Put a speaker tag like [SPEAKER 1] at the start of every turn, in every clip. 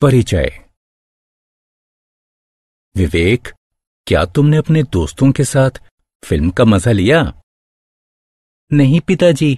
[SPEAKER 1] परिचय विवेक क्या तुमने अपने दोस्तों के साथ फिल्म का मजा लिया नहीं पिताजी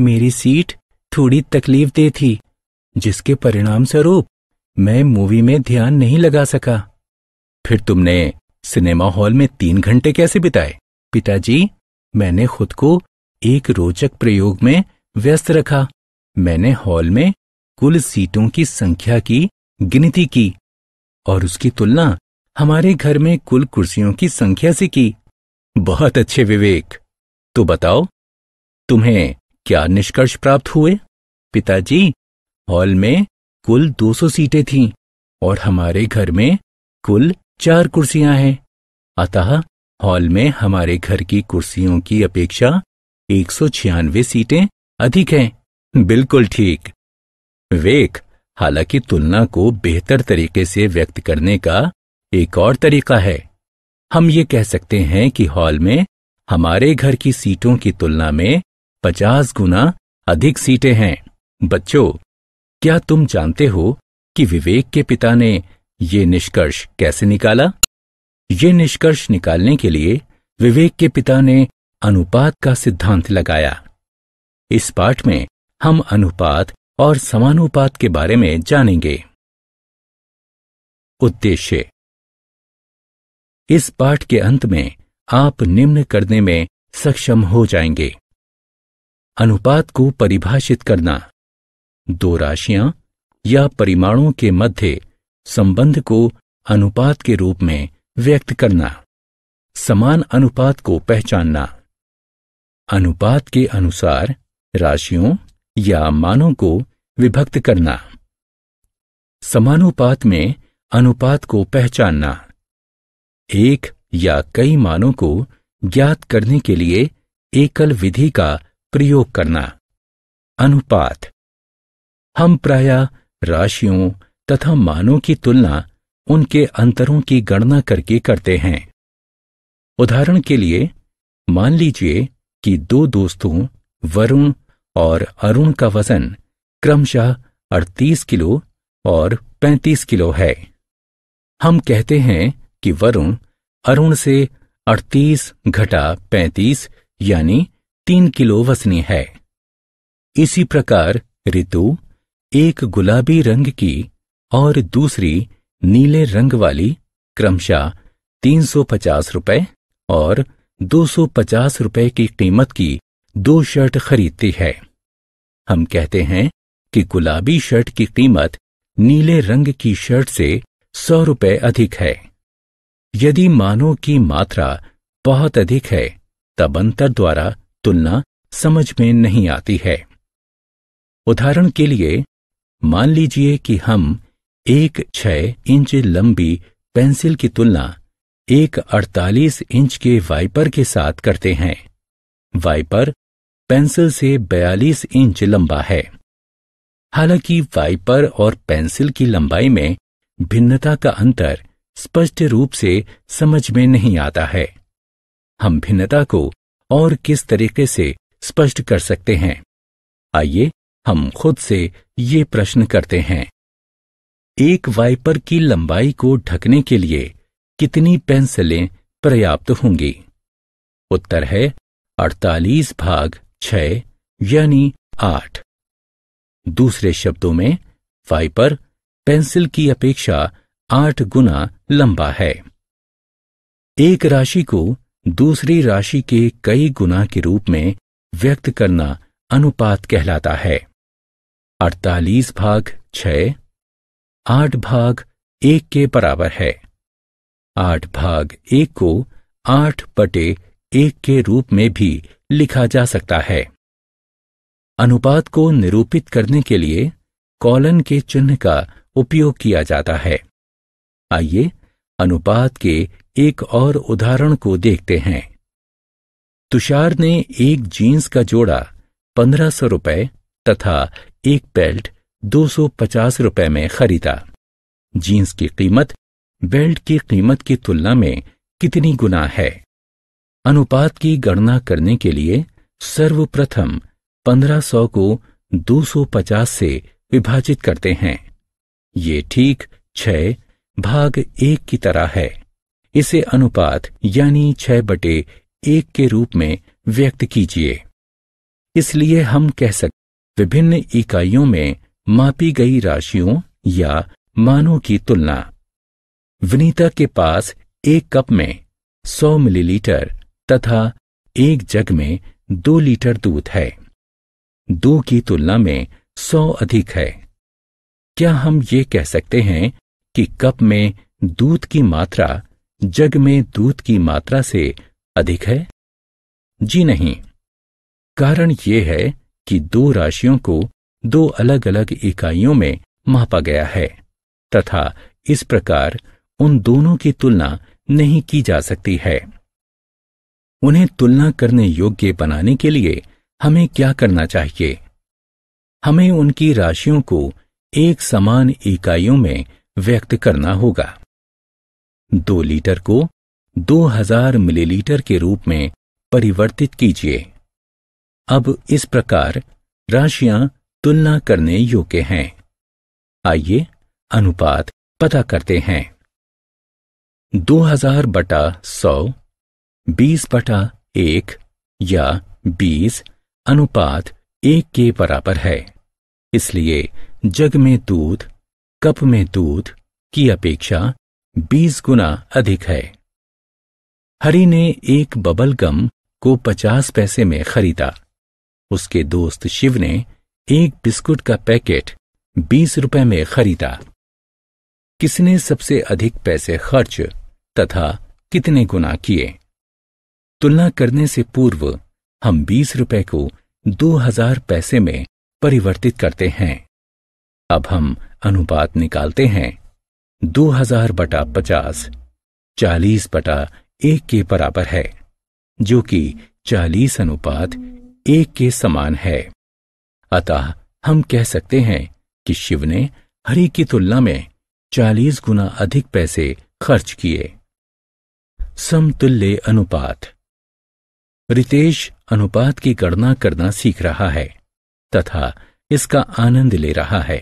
[SPEAKER 1] मेरी सीट थोड़ी तकलीफ दे थी जिसके परिणाम स्वरूप मैं मूवी में ध्यान नहीं लगा सका फिर तुमने सिनेमा हॉल में तीन घंटे कैसे बिताए पिताजी मैंने खुद को एक रोचक प्रयोग में व्यस्त रखा मैंने हॉल में कुल सीटों की संख्या की गिनती की और उसकी तुलना हमारे घर में कुल कुर्सियों की संख्या से की बहुत अच्छे विवेक तो बताओ तुम्हें क्या निष्कर्ष प्राप्त हुए पिताजी हॉल में कुल 200 सीटें थीं और हमारे घर में कुल चार कुर्सियां हैं अतः हॉल में हमारे घर की कुर्सियों की अपेक्षा एक सीटें अधिक हैं बिल्कुल ठीक विवेक हालांकि तुलना को बेहतर तरीके से व्यक्त करने का एक और तरीका है हम ये कह सकते हैं कि हॉल में हमारे घर की सीटों की तुलना में पचास गुना अधिक सीटें हैं बच्चों क्या तुम जानते हो कि विवेक के पिता ने ये निष्कर्ष कैसे निकाला ये निष्कर्ष निकालने के लिए विवेक के पिता ने अनुपात का सिद्धांत लगाया इस पाठ में हम अनुपात और समानुपात के बारे में जानेंगे उद्देश्य इस पाठ के अंत में आप निम्न करने में सक्षम हो जाएंगे अनुपात को परिभाषित करना दो राशियां या परिमाणों के मध्य संबंध को अनुपात के रूप में व्यक्त करना समान अनुपात को पहचानना अनुपात के अनुसार राशियों या मानों को विभक्त करना समानुपात में अनुपात को पहचानना एक या कई मानों को ज्ञात करने के लिए एकल विधि का प्रयोग करना अनुपात हम प्राय राशियों तथा मानों की तुलना उनके अंतरों की गणना करके करते हैं उदाहरण के लिए मान लीजिए कि दो दोस्तों वरुण और अरुण का वजन क्रमशः 38 किलो और 35 किलो है हम कहते हैं कि वरुण अरुण से 38 घटा 35 यानी 3 किलो वसनी है इसी प्रकार ऋतु एक गुलाबी रंग की और दूसरी नीले रंग वाली क्रमशः तीन रुपए और दो रुपए की कीमत की दो शर्ट खरीदती है हम कहते हैं कि गुलाबी शर्ट की कीमत नीले रंग की शर्ट से सौ रुपए अधिक है यदि मानों की मात्रा बहुत अधिक है तब अंतर द्वारा तुलना समझ में नहीं आती है उदाहरण के लिए मान लीजिए कि हम एक छह इंच लंबी पेंसिल की तुलना एक अड़तालीस इंच के वाइपर के साथ करते हैं वाइपर पेंसिल से बयालीस इंच लंबा है हालांकि वाइपर और पेंसिल की लंबाई में भिन्नता का अंतर स्पष्ट रूप से समझ में नहीं आता है हम भिन्नता को और किस तरीके से स्पष्ट कर सकते हैं आइए हम खुद से ये प्रश्न करते हैं एक वाइपर की लंबाई को ढकने के लिए कितनी पेंसिलें पर्याप्त होंगी उत्तर है 48 भाग 6 यानी 8 दूसरे शब्दों में फाइपर पेंसिल की अपेक्षा आठ गुना लंबा है एक राशि को दूसरी राशि के कई गुना के रूप में व्यक्त करना अनुपात कहलाता है अड़तालीस भाग छ आठ भाग एक के बराबर है आठ भाग एक को आठ बटे एक के रूप में भी लिखा जा सकता है अनुपात को निरूपित करने के लिए कॉलन के चिन्ह का उपयोग किया जाता है आइए अनुपात के एक और उदाहरण को देखते हैं तुषार ने एक जीन्स का जोड़ा पंद्रह सौ रुपये तथा एक बेल्ट दो सौ पचास रुपये में खरीदा जीन्स की कीमत बेल्ट की कीमत की तुलना में कितनी गुना है अनुपात की गणना करने के लिए सर्वप्रथम 1500 को 250 से विभाजित करते हैं ये ठीक छह भाग एक की तरह है इसे अनुपात यानी छह बटे एक के रूप में व्यक्त कीजिए इसलिए हम कह सकते विभिन्न इकाइयों में मापी गई राशियों या मानों की तुलना विनीता के पास एक कप में 100 मिलीलीटर तथा एक जग में दो लीटर दूध है दो की तुलना में सौ अधिक है क्या हम ये कह सकते हैं कि कप में दूध की मात्रा जग में दूध की मात्रा से अधिक है जी नहीं कारण यह है कि दो राशियों को दो अलग अलग इकाइयों में मापा गया है तथा इस प्रकार उन दोनों की तुलना नहीं की जा सकती है उन्हें तुलना करने योग्य बनाने के लिए हमें क्या करना चाहिए हमें उनकी राशियों को एक समान इकाइयों में व्यक्त करना होगा दो लीटर को 2000 मिलीलीटर के रूप में परिवर्तित कीजिए अब इस प्रकार राशियां तुलना करने योग्य हैं आइए अनुपात पता करते हैं 2000 बटा सौ बीस बटा एक या 20 अनुपात एक के बराबर है इसलिए जग में दूध कप में दूध की अपेक्षा बीस गुना अधिक है हरि ने एक बबल गम को पचास पैसे में खरीदा उसके दोस्त शिव ने एक बिस्कुट का पैकेट बीस रुपए में खरीदा किसने सबसे अधिक पैसे खर्च तथा कितने गुना किए तुलना करने से पूर्व हम बीस रुपए को दो हजार पैसे में परिवर्तित करते हैं अब हम अनुपात निकालते हैं दो हजार बटा पचास चालीस बटा एक के बराबर है जो कि चालीस अनुपात एक के समान है अतः हम कह सकते हैं कि शिव ने हरि की तुलना में चालीस गुना अधिक पैसे खर्च किए समतुल्य अनुपात रितेश अनुपात की गणना करना सीख रहा है तथा इसका आनंद ले रहा है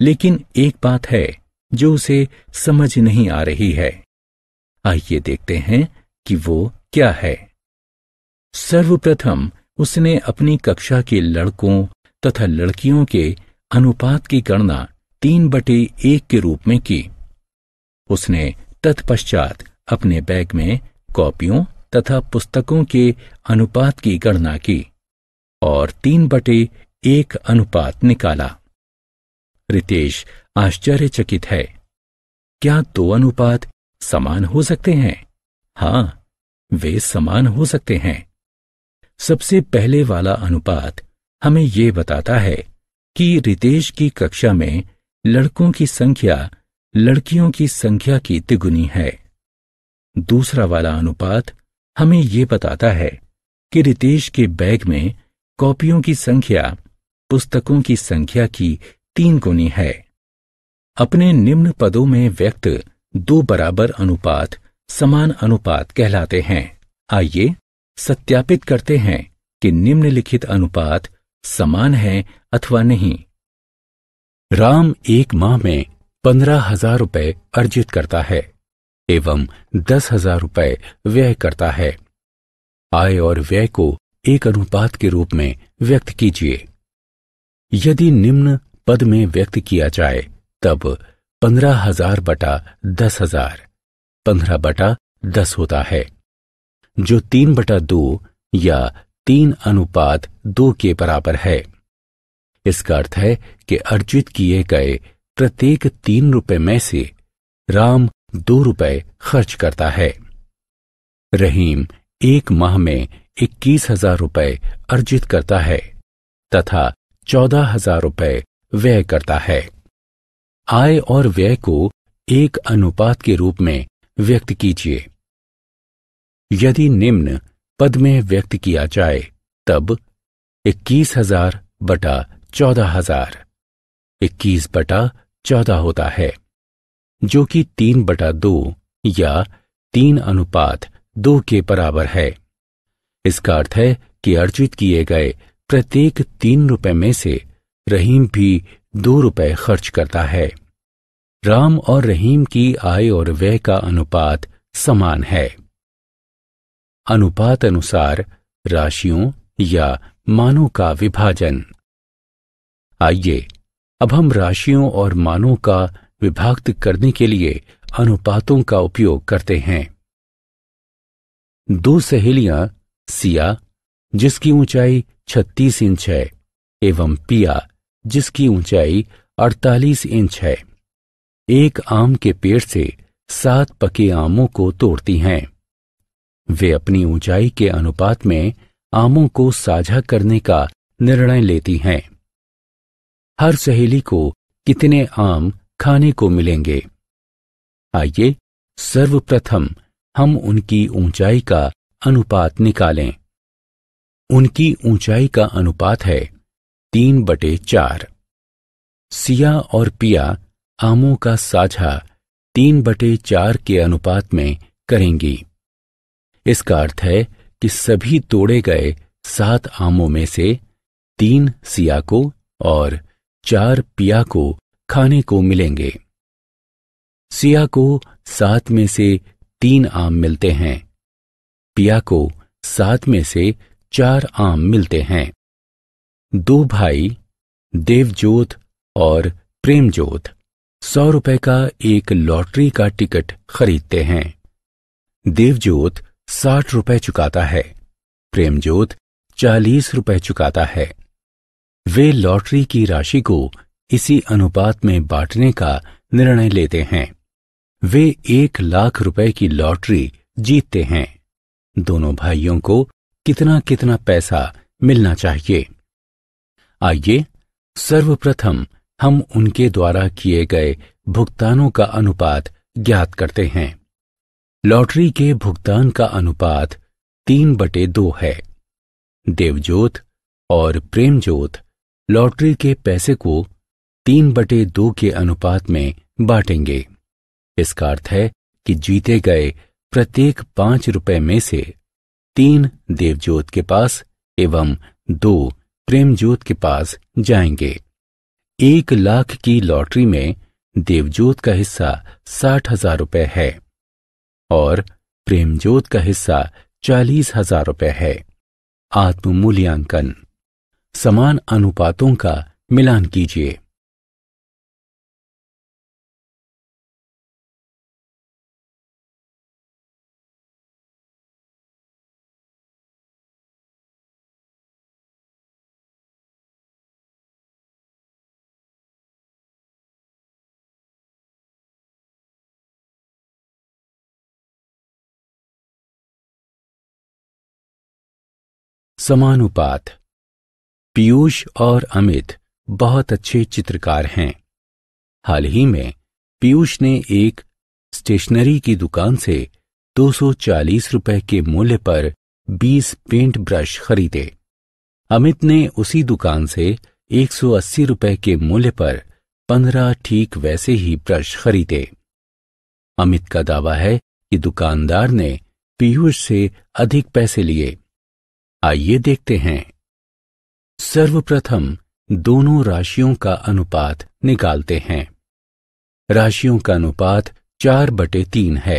[SPEAKER 1] लेकिन एक बात है जो उसे समझ नहीं आ रही है आइए देखते हैं कि वो क्या है सर्वप्रथम उसने अपनी कक्षा के लड़कों तथा लड़कियों के अनुपात की गणना तीन बटे एक के रूप में की उसने तत्पश्चात अपने बैग में कॉपियों तथा पुस्तकों के अनुपात की गणना की और तीन बटे एक अनुपात निकाला रितेश आश्चर्यचकित है क्या दो अनुपात समान हो सकते हैं हाँ वे समान हो सकते हैं सबसे पहले वाला अनुपात हमें यह बताता है कि रितेश की कक्षा में लड़कों की संख्या लड़कियों की संख्या की तिगुनी है दूसरा वाला अनुपात हमें ये बताता है कि रितेश के बैग में कॉपियों की संख्या पुस्तकों की संख्या की तीन गुनी है अपने निम्न पदों में व्यक्त दो बराबर अनुपात समान अनुपात कहलाते हैं आइए सत्यापित करते हैं कि निम्नलिखित अनुपात समान है अथवा नहीं राम एक माह में पंद्रह हजार रुपये अर्जित करता है एवं दस हजार रुपये व्यय करता है आय और व्यय को एक अनुपात के रूप में व्यक्त कीजिए यदि निम्न पद में व्यक्त किया जाए तब पंद्रह हजार बटा दस हजार पंद्रह बटा दस होता है जो तीन बटा दो या तीन अनुपात दो के बराबर है इसका अर्थ है कि अर्जित किए गए प्रत्येक तीन रुपए में से राम दो रुपए खर्च करता है रहीम एक माह में इक्कीस हजार रुपए अर्जित करता है तथा चौदह हजार रुपए व्यय करता है आय और व्यय को एक अनुपात के रूप में व्यक्त कीजिए यदि निम्न पद में व्यक्त किया जाए तब इक्कीस हजार बटा चौदह हजार इक्कीस बटा चौदह होता है जो कि तीन बटा दो या तीन अनुपात दो के बराबर है इसका अर्थ है कि अर्जित किए गए प्रत्येक तीन रुपए में से रहीम भी दो रुपए खर्च करता है राम और रहीम की आय और व्यय का अनुपात समान है अनुपात अनुसार राशियों या मानों का विभाजन आइए अब हम राशियों और मानों का विभक्त करने के लिए अनुपातों का उपयोग करते हैं दो सहेलियां सिया जिसकी ऊंचाई 36 इंच है एवं पिया जिसकी ऊंचाई 48 इंच है एक आम के पेड़ से सात पके आमों को तोड़ती हैं वे अपनी ऊंचाई के अनुपात में आमों को साझा करने का निर्णय लेती हैं हर सहेली को कितने आम खाने को मिलेंगे आइए सर्वप्रथम हम उनकी ऊंचाई का अनुपात निकालें उनकी ऊंचाई का अनुपात है तीन बटे चार सिया और पिया आमों का साझा तीन बटे चार के अनुपात में करेंगी इसका अर्थ है कि सभी तोड़े गए सात आमों में से तीन सिया को और चार पिया को खाने को मिलेंगे सिया को सात में से तीन आम मिलते हैं पिया को सात में से चार आम मिलते हैं दो भाई देवजोत और प्रेमजोत सौ रुपए का एक लॉटरी का टिकट खरीदते हैं देवजोत साठ रुपए चुकाता है प्रेमजोत चालीस रुपए चुकाता है वे लॉटरी की राशि को इसी अनुपात में बांटने का निर्णय लेते हैं वे एक लाख रुपए की लॉटरी जीतते हैं दोनों भाइयों को कितना कितना पैसा मिलना चाहिए आइए सर्वप्रथम हम उनके द्वारा किए गए भुगतानों का अनुपात ज्ञात करते हैं लॉटरी के भुगतान का अनुपात तीन बटे दो है देवजोत और प्रेमजोत लॉटरी के पैसे को तीन बटे दो के अनुपात में बांटेंगे इसका अर्थ है कि जीते गए प्रत्येक पांच रुपए में से तीन देवजोत के पास एवं दो प्रेमजोत के पास जाएंगे एक लाख की लॉटरी में देवजोत का हिस्सा साठ हजार रुपये है और प्रेमजोत का हिस्सा चालीस हजार रुपये है आत्म मूल्यांकन समान अनुपातों का मिलान कीजिए समानुपात पीयूष और अमित बहुत अच्छे चित्रकार हैं हाल ही में पीयूष ने एक स्टेशनरी की दुकान से 240 रुपए के मूल्य पर 20 पेंट ब्रश खरीदे अमित ने उसी दुकान से 180 रुपए के मूल्य पर 15 ठीक वैसे ही ब्रश खरीदे अमित का दावा है कि दुकानदार ने पीयूष से अधिक पैसे लिए आइए देखते हैं सर्वप्रथम दोनों राशियों का अनुपात निकालते हैं राशियों का अनुपात चार बटे तीन है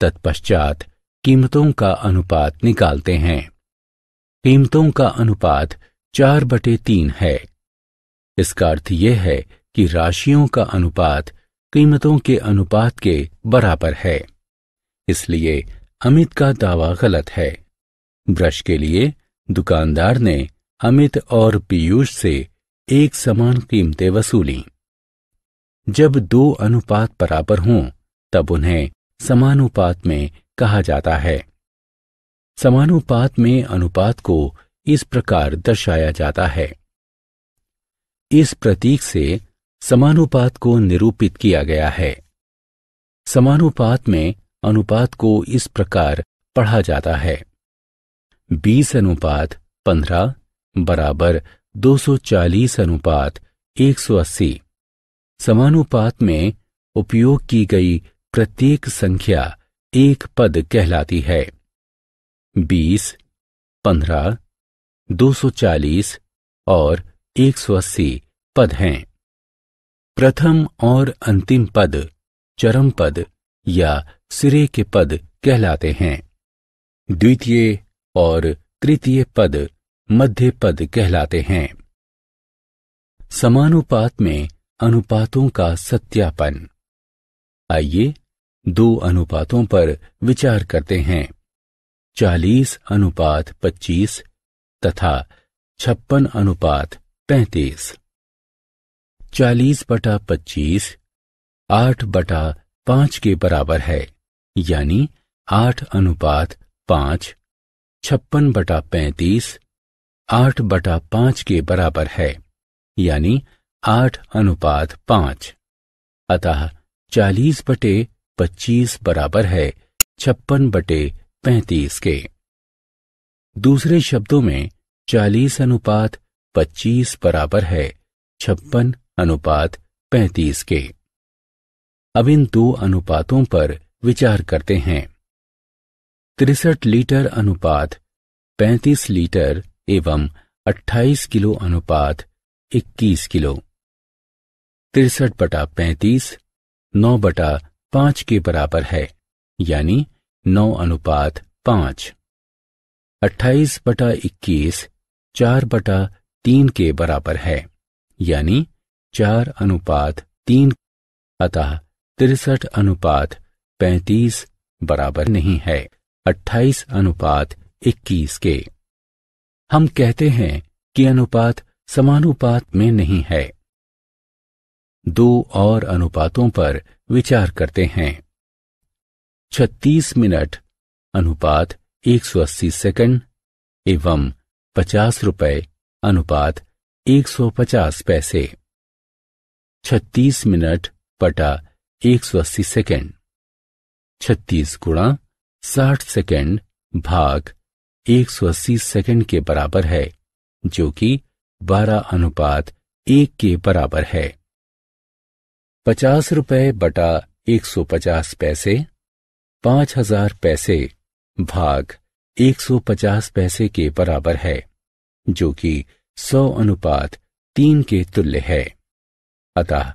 [SPEAKER 1] तत्पश्चात कीमतों का अनुपात निकालते हैं कीमतों का अनुपात चार बटे तीन है इसका अर्थ यह है कि राशियों का अनुपात कीमतों के अनुपात के बराबर है इसलिए अमित का दावा गलत है ब्रश के लिए दुकानदार ने अमित और पीयूष से एक समान कीमतें वसूली जब दो अनुपात बराबर हों तब उन्हें समानुपात में कहा जाता है समानुपात में अनुपात को इस प्रकार दर्शाया जाता है इस प्रतीक से समानुपात को निरूपित किया गया है समानुपात में अनुपात को इस प्रकार पढ़ा जाता है बीस अनुपात पंद्रह बराबर 240 अनुपात 180 समानुपात में उपयोग की गई प्रत्येक संख्या एक पद कहलाती है 20, 15, 240 और 180 पद हैं प्रथम और अंतिम पद चरम पद या सिरे के पद कहलाते हैं द्वितीय और तृतीय पद मध्य पद कहलाते हैं समानुपात में अनुपातों का सत्यापन आइए दो अनुपातों पर विचार करते हैं चालीस अनुपात पच्चीस तथा छप्पन अनुपात पैंतीस चालीस बटा पच्चीस आठ बटा पांच के बराबर है यानी आठ अनुपात पांच छप्पन बटा पैंतीस आठ बटा पांच के बराबर है यानी आठ अनुपात पांच अतः चालीस बटे पच्चीस बराबर है छप्पन बटे पैंतीस के दूसरे शब्दों में चालीस अनुपात पच्चीस बराबर है छप्पन अनुपात पैंतीस के अब इन दो अनुपातों पर विचार करते हैं तिरसठ लीटर अनुपात 35 लीटर एवं 28 किलो अनुपात 21 किलो तिरसठ बटा पैंतीस नौ बटा पांच के बराबर है यानी नौ अनुपात पांच अट्ठाईस बटा इक्कीस चार बटा तीन के बराबर है यानी चार अनुपात तीन अतः तिरसठ अनुपात पैंतीस बराबर नहीं है अट्ठाईस अनुपात इक्कीस के हम कहते हैं कि अनुपात समानुपात में नहीं है दो और अनुपातों पर विचार करते हैं छत्तीस मिनट अनुपात 180 सेकेंड एवं पचास रुपये अनुपात 150 पैसे छत्तीस मिनट सौ 180 सेकेंड छत्तीस गुणा साठ सेकेंड भाग 180 सेकेंड के बराबर है जो कि 12 अनुपात एक के बराबर है पचास रुपये बटा 150 पैसे पांच हजार पैसे भाग 150 पैसे के बराबर है जो कि 100 अनुपात तीन के तुल्य है अतः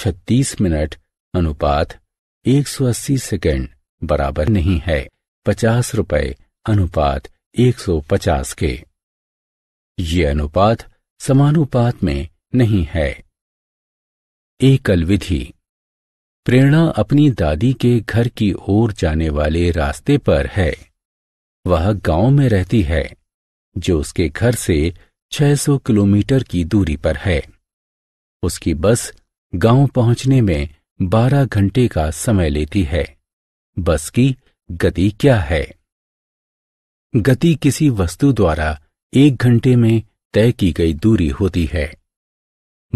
[SPEAKER 1] 36 मिनट अनुपात 180 सेकेंड बराबर नहीं है पचास रुपये अनुपात एक सौ पचास के ये अनुपात समानुपात में नहीं है एकल विधि प्रेरणा अपनी दादी के घर की ओर जाने वाले रास्ते पर है वह गांव में रहती है जो उसके घर से 600 किलोमीटर की दूरी पर है उसकी बस गांव पहुंचने में 12 घंटे का समय लेती है बस की गति क्या है गति किसी वस्तु द्वारा एक घंटे में तय की गई दूरी होती है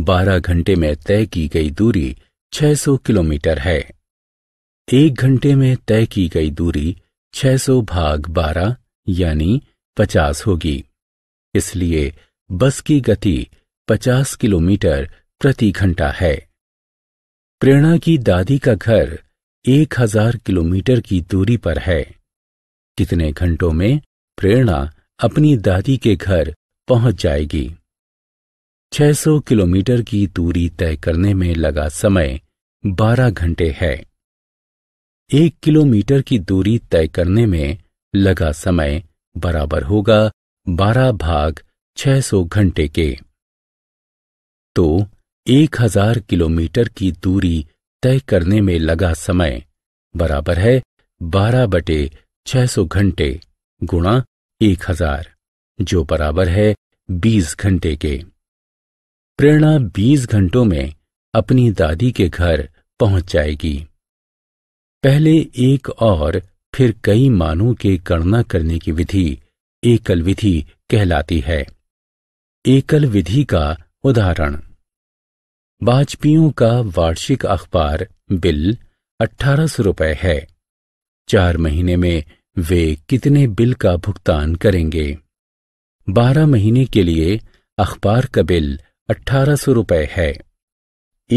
[SPEAKER 1] बारह घंटे में तय की गई दूरी 600 किलोमीटर है एक घंटे में तय की गई दूरी 600 भाग 12 यानी 50 होगी इसलिए बस की गति 50 किलोमीटर प्रति घंटा है प्रेरणा की दादी का घर एक हजार किलोमीटर की दूरी पर है कितने घंटों में प्रेरणा अपनी दादी के घर पहुंच जाएगी 600 किलोमीटर की दूरी तय करने में लगा समय 12 घंटे है एक किलोमीटर की दूरी तय करने में लगा समय बराबर होगा 12 भाग 600 घंटे के तो 1000 किलोमीटर की दूरी तय करने में लगा समय बराबर है बारह बटे छह सौ घंटे गुणा एक हजार जो बराबर है बीस घंटे के प्रेरणा बीस घंटों में अपनी दादी के घर पहुंच जाएगी पहले एक और फिर कई मानों के गणना करने की विधि एकल विधि कहलाती है एकल विधि का उदाहरण वाजपेयियों का वार्षिक अखबार बिल अठारह सौ रुपये है चार महीने में वे कितने बिल का भुगतान करेंगे बारह महीने के लिए अखबार का बिल अठारह सौ रुपये है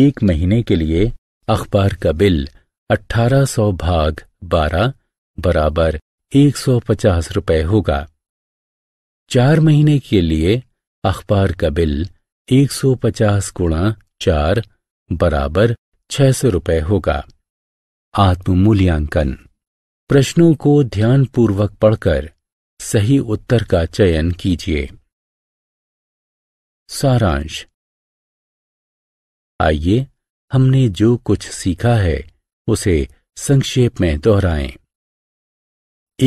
[SPEAKER 1] एक महीने के लिए अखबार का बिल अठारह सौ भाग बारह बराबर एक सौ पचास रुपये होगा चार महीने के लिए अखबार का बिल एक सौ पचास गुणा चार बराबर छह सौ रुपये होगा आत्म मूल्यांकन प्रश्नों को ध्यानपूर्वक पढ़कर सही उत्तर का चयन कीजिए सारांश आइए हमने जो कुछ सीखा है उसे संक्षेप में दोहराएं।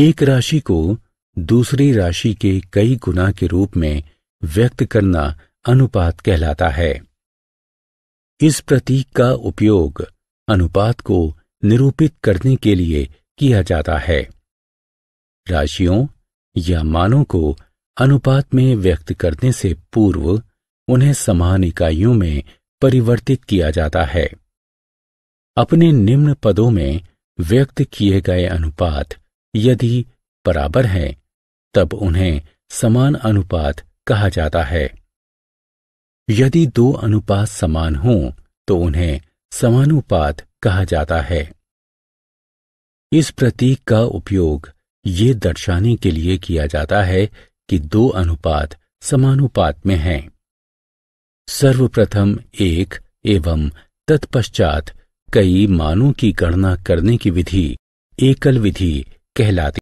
[SPEAKER 1] एक राशि को दूसरी राशि के कई गुना के रूप में व्यक्त करना अनुपात कहलाता है इस प्रतीक का उपयोग अनुपात को निरूपित करने के लिए किया जाता है राशियों या मानों को अनुपात में व्यक्त करने से पूर्व उन्हें समान इकाइयों में परिवर्तित किया जाता है अपने निम्न पदों में व्यक्त किए गए अनुपात यदि बराबर हैं तब उन्हें समान अनुपात कहा जाता है यदि दो अनुपात समान हों तो उन्हें समानुपात कहा जाता है इस प्रतीक का उपयोग ये दर्शाने के लिए किया जाता है कि दो अनुपात समानुपात में हैं। सर्वप्रथम एक एवं तत्पश्चात कई मानों की गणना करने की विधि एकल विधि कहलाती